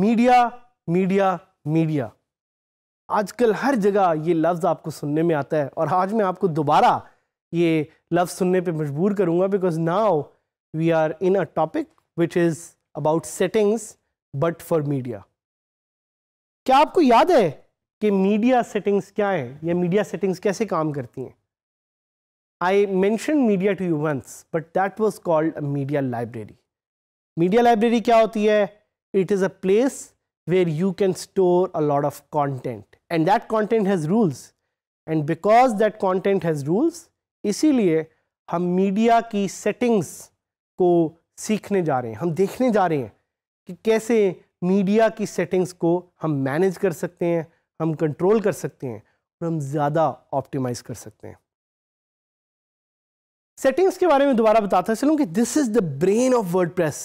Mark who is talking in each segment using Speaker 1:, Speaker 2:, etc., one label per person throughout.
Speaker 1: Media media media आजकल हर जगह ये लफ्ज़ आपको सुनने में आता है और आज मैं आपको दोबारा ये लफ्ज़ सुनने पे मजबूर करूँगा because now we are in a topic which is about settings but for media क्या आपको याद है कि मीडिया सेटिंग्स क्या है या मीडिया सेटिंग्स कैसे काम करती हैं I mention media to you once but that was called media library media library क्या होती है it is a place where you can store a lot of content and that content has rules and because that content has rules इसीलिए हम media की settings को सीखने जा रहे हैं हम देखने जा रहे हैं कि कैसे मीडिया की सेटिंग्स को हम मैनेज कर सकते हैं हम कंट्रोल कर सकते हैं और हम ज़्यादा ऑप्टिमाइज कर सकते हैं सेटिंग्स के बारे में दोबारा बताता चलूँ कि this is the brain of WordPress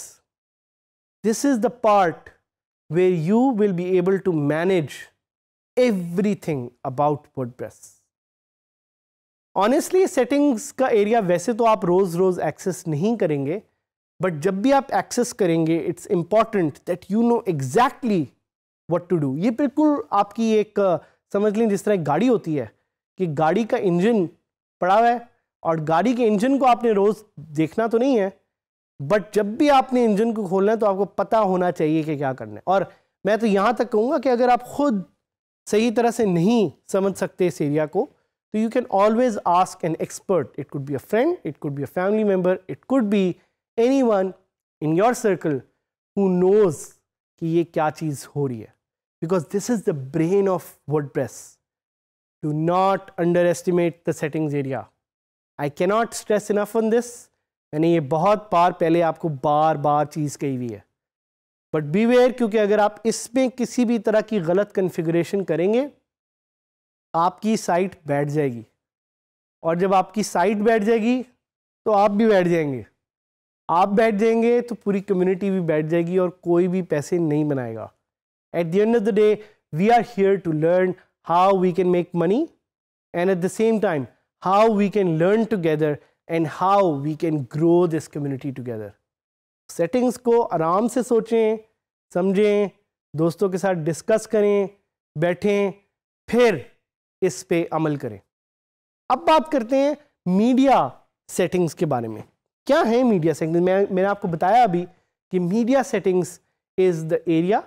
Speaker 1: this is the part will be able to manage everything about WordPress honestly settings का एरिया वैसे तो आप रोज़ रोज़ एक्सेस नहीं करेंगे बट जब भी आप एक्सेस करेंगे it's important that you know exactly what to do ये बिल्कुल आपकी एक समझ लें जिस तरह एक गाड़ी होती है कि गाड़ी का इंजन पड़ा हुआ है और गाड़ी के इंजन को आपने रोज़ देखना तो नहीं है बट जब भी आपने इंजन को खोलना है तो आपको पता होना चाहिए कि क्या करना है और मैं तो यहाँ तक कहूँगा कि अगर आप खुद सही तरह से नहीं समझ सकते इस एरिया को So you can always ask an expert. It could be a friend, it could be a family member, it could be anyone in your circle who knows that ये क्या because this is the brain of WordPress. Do not underestimate the settings area. I cannot stress enough on this. मैंने ये बहुत बार पहले आपको times. बार चीज़ कही हुई है बट बी वेयर क्योंकि अगर आप इसमें किसी भी तरह की आपकी साइट बैठ जाएगी और जब आपकी साइट बैठ जाएगी तो आप भी बैठ जाएंगे आप बैठ जाएंगे तो पूरी कम्युनिटी भी बैठ जाएगी और कोई भी पैसे नहीं बनाएगा at the end of the day we are here to learn how we can make money and at the same time how we can learn together and how we can grow this community together settings को आराम से सोचें समझें दोस्तों के साथ discuss करें बैठें फिर इस पे अमल करें अब बात करते हैं मीडिया सेटिंग्स के बारे में क्या है मीडिया सेटिंग्स मैं मैंने आपको बताया अभी कि media settings is the area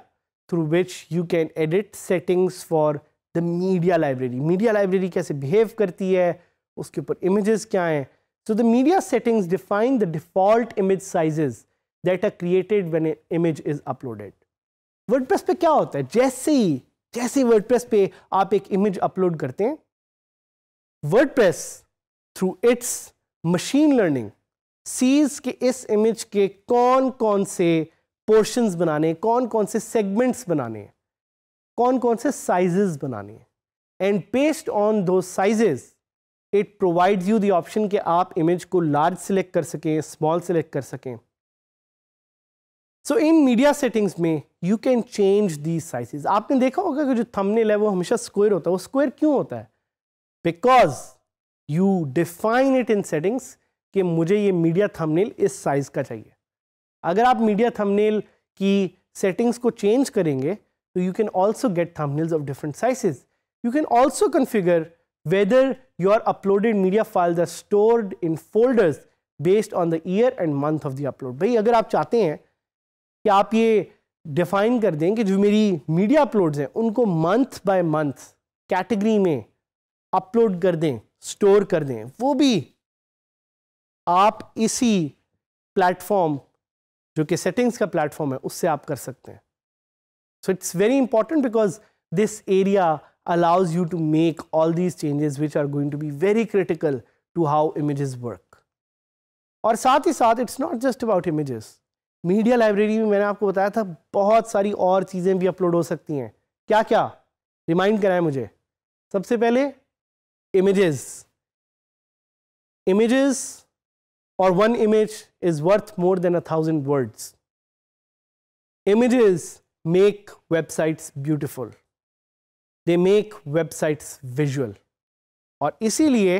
Speaker 1: through which you can edit settings for the media library media library कैसे बिहेव करती है उसके ऊपर इमेजेस क्या हैं so the media settings define the default image sizes that are created when image is uploaded WordPress पे क्या होता है जैसे ही जैसे वर्डप्रेस पे आप एक इमेज अपलोड करते हैं WordPress through its machine learning sees के इस इमेज के कौन कौन से पोर्शंस बनाने कौन कौन से सेगमेंट्स बनाने कौन कौन से साइजेस बनाने एंड बेस्ड ऑन दो sizes it provides you the option कि आप इमेज को लार्ज सेलेक्ट कर सकें स्मॉल सेलेक्ट कर सकें सो इन मीडिया सेटिंग्स में you can change the size आपने देखा होगा कि जो थंबनेल है वो हमेशा स्क्वायर होता है वो स्क्वायर क्यों होता है because you define it in settings कि मुझे ये मीडिया थंबनेल इस साइज़ का चाहिए अगर आप मीडिया थंबनेल की सेटिंग्स को चेंज करेंगे तो you can also get thumbnails of different size you can also configure whether your uploaded media files are stored in folders based on the year and month of the upload भाई अगर आप चाहते हैं कि आप ये डिफाइन कर दें कि जो मेरी मीडिया अपलोड्स हैं उनको मंथ बाय मंथ कैटेगरी में अपलोड कर दें स्टोर कर दें वो भी आप इसी प्लेटफॉर्म जो कि सेटिंग्स का प्लेटफॉर्म है उससे आप कर सकते हैं so it's very important because this area allows you to make all these changes which are going to be very critical to how images work और साथ ही साथ it's not just about images media library में मैंने आपको बताया था बहुत सारी और चीज़ें भी अपलोड हो सकती हैं क्या क्या रिमाइंड कराए मुझे सबसे पहले इमेजेस इमेजेस और one image is worth more than a thousand words images make websites beautiful they make websites visual और इसीलिए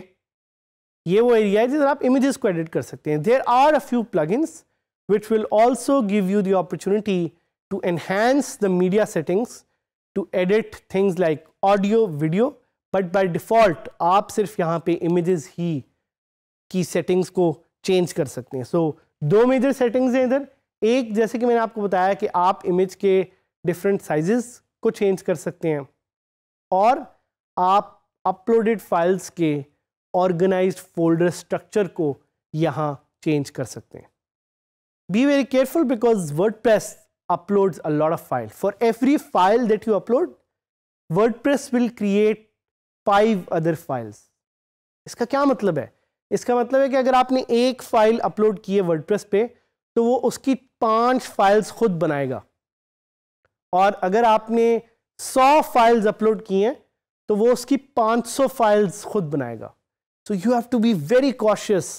Speaker 1: ये वो एरिया है जिस आप इमेजेस को एडिट कर सकते हैं there are a few plugins which will also give you the opportunity to enhance the media settings to edit things like audio, video, but by default आप सिर्फ यहाँ पे इमेजेस ही की सेटिंग्स को चेंज कर सकते हैं सो so, दो मेजर सेटिंग्स हैं इधर एक जैसे कि मैंने आपको बताया कि आप इमेज के डिफरेंट साइजेस को चेंज कर सकते हैं और आप अपलोडेड फाइल्स के ऑर्गेनाइज्ड फोल्डर स्ट्रक्चर को यहाँ चेंज कर सकते हैं be very careful because WordPress uploads a lot of files. For every file that you upload, WordPress will create five other files इसका क्या मतलब है इसका मतलब है कि अगर आपने एक फाइल अपलोड की है वर्डप्रेस पे तो वो उसकी पांच फाइल्स खुद बनाएगा और अगर आपने सौ फाइल्स अपलोड की हैं तो वो उसकी पांच सौ फाइल्स खुद बनाएगा so you have to be very cautious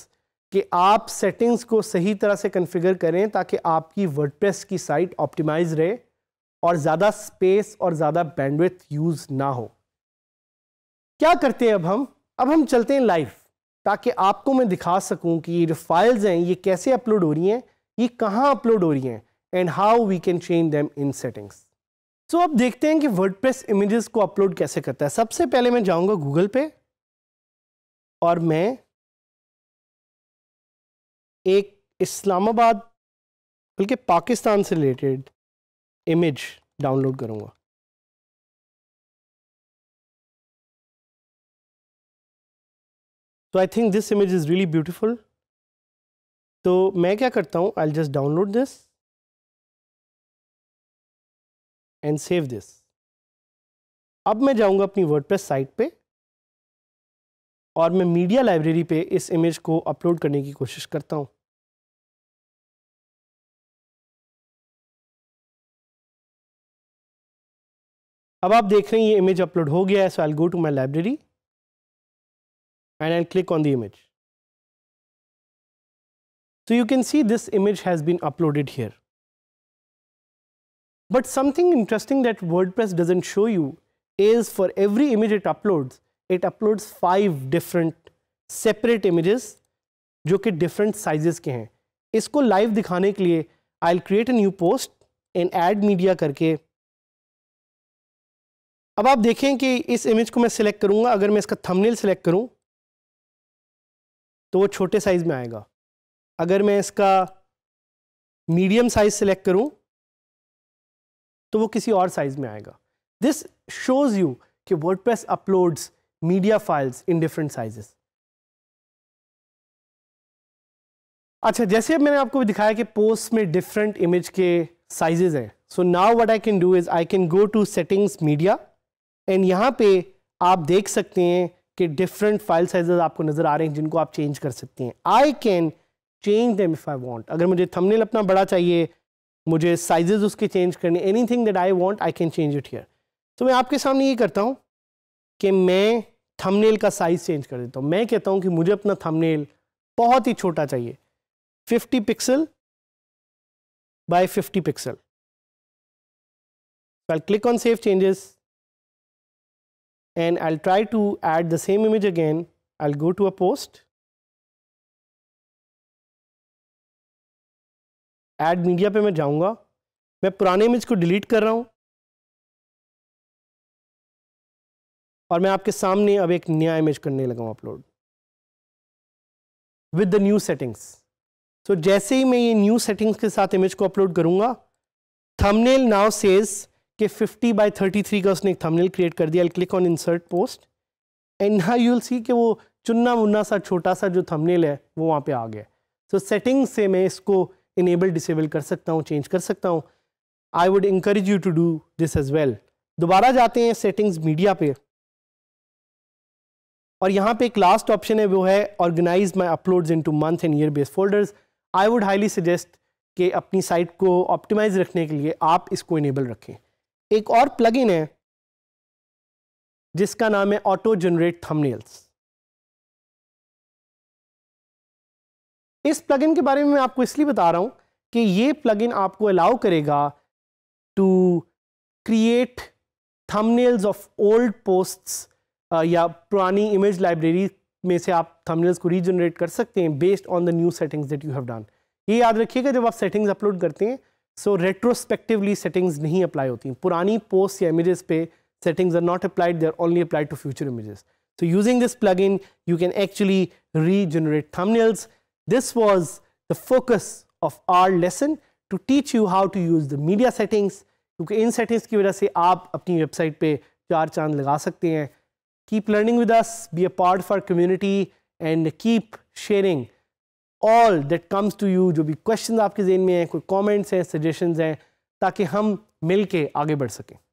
Speaker 1: कि आप सेटिंग्स को सही तरह से कन्फिगर करें ताकि आपकी वर्डप्रेस की साइट ऑप्टिमाइज रहे और ज़्यादा स्पेस और ज़्यादा बैंडविथ यूज़ ना हो क्या करते हैं अब हम अब हम चलते हैं लाइव ताकि आपको मैं दिखा सकूं कि ये जो फाइल्स हैं ये कैसे अपलोड हो रही हैं ये कहाँ अपलोड हो रही हैं and how we can change them in settings so अब देखते हैं कि वर्ड इमेजेस को अपलोड कैसे करता है सबसे पहले मैं जाऊँगा गूगल पे और मैं एक इस्लामाबाद बल्कि पाकिस्तान से रिलेटेड इमेज डाउनलोड करूँगा तो I think this image is really beautiful तो मैं क्या करता हूँ I just download this and save this अब मैं जाऊँगा अपनी वर्डप्रेस साइट पे और मैं मीडिया लाइब्रेरी पे इस इमेज को अपलोड करने की कोशिश करता हूँ अब आप देख रहे हैं ये इमेज अपलोड हो गया है so I go to my library and I click on the image so you can see this image has been uploaded here but something interesting that WordPress doesn't show you is for every image it upload it upload five different separate images जो कि different sizes के हैं इसको live दिखाने के लिए I create a new post in add media करके अब आप देखें कि इस इमेज को मैं सिलेक्ट करूंगा अगर मैं इसका थंबनेल सिलेक्ट करूं तो वो छोटे साइज़ में आएगा अगर मैं इसका मीडियम साइज़ सिलेक्ट करूं तो वो किसी और साइज़ में आएगा दिस शोज़ यू कि WordPress uploads media files in different sizes अच्छा जैसे अब मैंने आपको दिखाया कि पोस्ट में डिफरेंट इमेज के साइजेस हैं so now what I can do is I can go to settings media and यहाँ पे आप देख सकते हैं कि डिफरेंट फाइल साइजेस आपको नज़र आ रहे हैं जिनको आप चेंज कर सकते हैं I can change them if I want अगर मुझे थमनेल अपना बड़ा चाहिए मुझे साइजेस उसके चेंज करने anything that I want I can change it here तो मैं आपके सामने ये करता हूँ कि मैं थमनेल का साइज़ चेंज कर देता हूँ मैं कहता हूँ कि मुझे अपना थमनेल बहुत ही छोटा चाहिए 50 pixel by 50 pixel click on save changes and I'll try to add the same image again. I'll go to a post, add media पे मैं जाऊंगा मैं पुराने इमेज को डिलीट कर रहा हूं और मैं आपके सामने अब एक नया इमेज करने लगा हूं upload with the new settings so जैसे ही मैं ये न्यू सेटिंग्स के साथ इमेज को अपलोड करूंगा थंबनेल नाउ सेज़ कि 50 बाय 33 का उसने एक थंबनेल क्रिएट कर दिया click on insert post and ना यू विल सी कि वो चुन्ना मुन्ना सा छोटा सा जो थंबनेल है वो वहाँ पे आ गया सो so, सेटिंग से मैं इसको इनेबल डिसेबल कर सकता हूँ चेंज कर सकता हूँ I would encourage you to do this as well दोबारा जाते हैं सेटिंग्स मीडिया पे और यहाँ पे एक लास्ट ऑप्शन है वो है organize my uploads to month and year based folders I would highly suggest कि अपनी साइट को ऑप्टिमाइज रखने के लिए आप इसको इनेबल रखें एक और प्लगइन है जिसका नाम है ऑटो जनरेट थंबनेल्स इस प्लगइन के बारे में मैं आपको इसलिए बता रहा हूं कि ये प्लगइन आपको अलाउ करेगा to create thumbnails of old posts या पुरानी इमेज लाइब्रेरी में से आप थंबनेल्स को रीजनरेट कर सकते हैं based on the new settings that you have done ये याद रखिएगा जब आप सेटिंग्स अपलोड करते हैं सो रेट्रोस्पेक्टिवली सेटिंग्स नहीं अप्लाई होती पुरानी पोस्ट या इमेजेस पे settings are not applied they are only applied to future images so this plugin you can actually regenerate thumbnails this was the focus of our lesson to teach you how to use the media settings क्योंकि इन settings की वजह से आप अपनी website पे चार चांद लगा सकते हैं keep learning with us be a part for community and keep sharing all that comes to you जो भी क्वेश्चन आपके जेन में हैं कोई कमेंट्स हैं सजेशंस हैं ताकि हम मिल के आगे बढ़ सकें